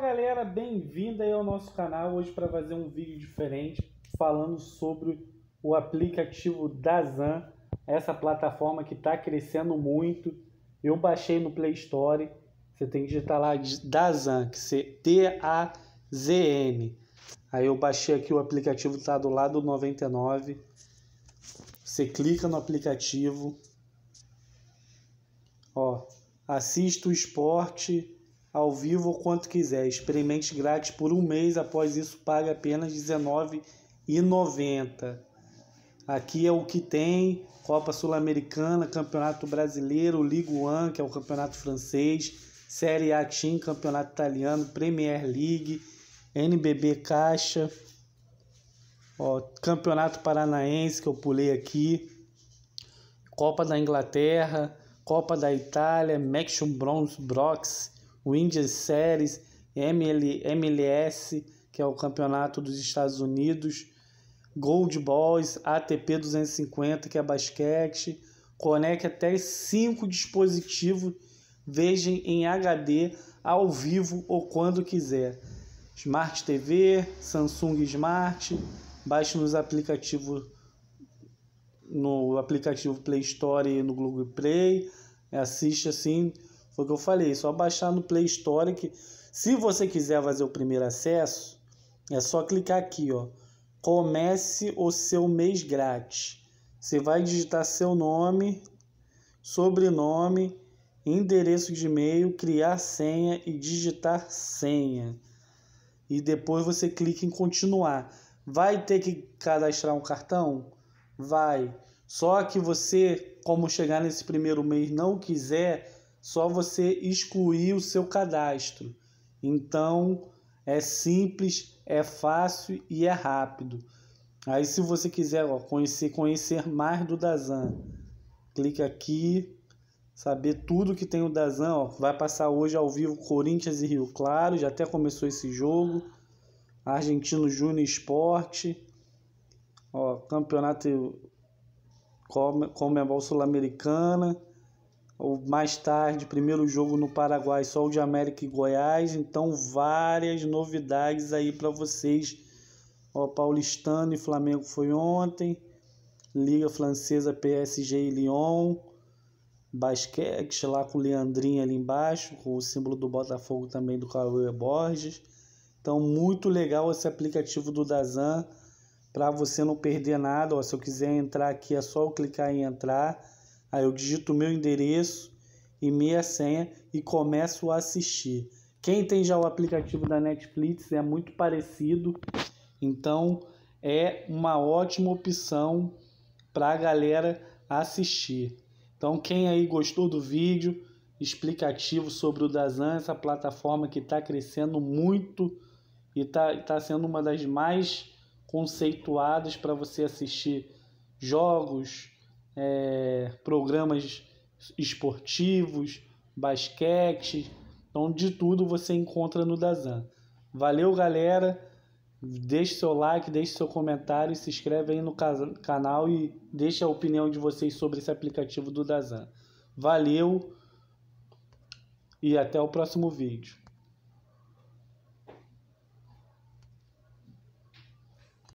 Olá galera, bem-vinda aí ao nosso canal hoje para fazer um vídeo diferente falando sobre o aplicativo Dazan, essa plataforma que está crescendo muito. Eu baixei no Play Store, você tem que digitar lá Dazan, que é T-A-Z-N. Aí eu baixei aqui o aplicativo, está do lado 99. Você clica no aplicativo, ó, assista o esporte ao vivo ou quanto quiser. Experimente grátis por um mês, após isso pague apenas R$19,90. Aqui é o que tem: Copa Sul-Americana, Campeonato Brasileiro, Ligue 1, que é o campeonato francês, Série A Team, Campeonato Italiano, Premier League, NBB Caixa, ó, Campeonato Paranaense, que eu pulei aqui, Copa da Inglaterra, Copa da Itália, Maxion Bronze Brox, o India Series, ML, MLS, que é o campeonato dos Estados Unidos, Gold Balls, ATP 250, que é basquete. Conecte até cinco dispositivos, vejam em HD, ao vivo ou quando quiser. Smart TV, Samsung Smart, baixe nos aplicativos no aplicativo Play Store e no Google Play, assiste assim foi o que eu falei, só baixar no Play Store que se você quiser fazer o primeiro acesso, é só clicar aqui, ó. Comece o seu mês grátis. Você vai digitar seu nome, sobrenome, endereço de e-mail, criar senha e digitar senha. E depois você clica em continuar. Vai ter que cadastrar um cartão? Vai. Só que você, como chegar nesse primeiro mês não quiser, só você excluir o seu cadastro. Então é simples, é fácil e é rápido. Aí se você quiser ó, conhecer, conhecer mais do Dazan, clica aqui, saber tudo que tem o Dazan. Ó, vai passar hoje ao vivo Corinthians e Rio Claro, já até começou esse jogo. Argentino Júnior Esporte, ó, Campeonato Comebol Sul-Americana ou mais tarde, primeiro jogo no Paraguai, Sol de América e Goiás. Então, várias novidades aí para vocês. O Paulistano e Flamengo foi ontem. Liga Francesa, PSG e Lyon. Basquete lá com o Leandrinho ali embaixo, com o símbolo do Botafogo também do Cauê Borges. Então, muito legal esse aplicativo do Dazan para você não perder nada. Ó, se eu quiser entrar aqui, é só eu clicar em entrar Aí eu digito o meu endereço e minha senha e começo a assistir. Quem tem já o aplicativo da Netflix é muito parecido, então é uma ótima opção para a galera assistir. Então quem aí gostou do vídeo, explicativo sobre o Dazan, essa plataforma que está crescendo muito e está tá sendo uma das mais conceituadas para você assistir jogos, é, programas esportivos, basquete. Então, de tudo você encontra no Dazan. Valeu, galera. Deixe seu like, deixe seu comentário, se inscreve aí no canal e deixe a opinião de vocês sobre esse aplicativo do Dazan. Valeu e até o próximo vídeo.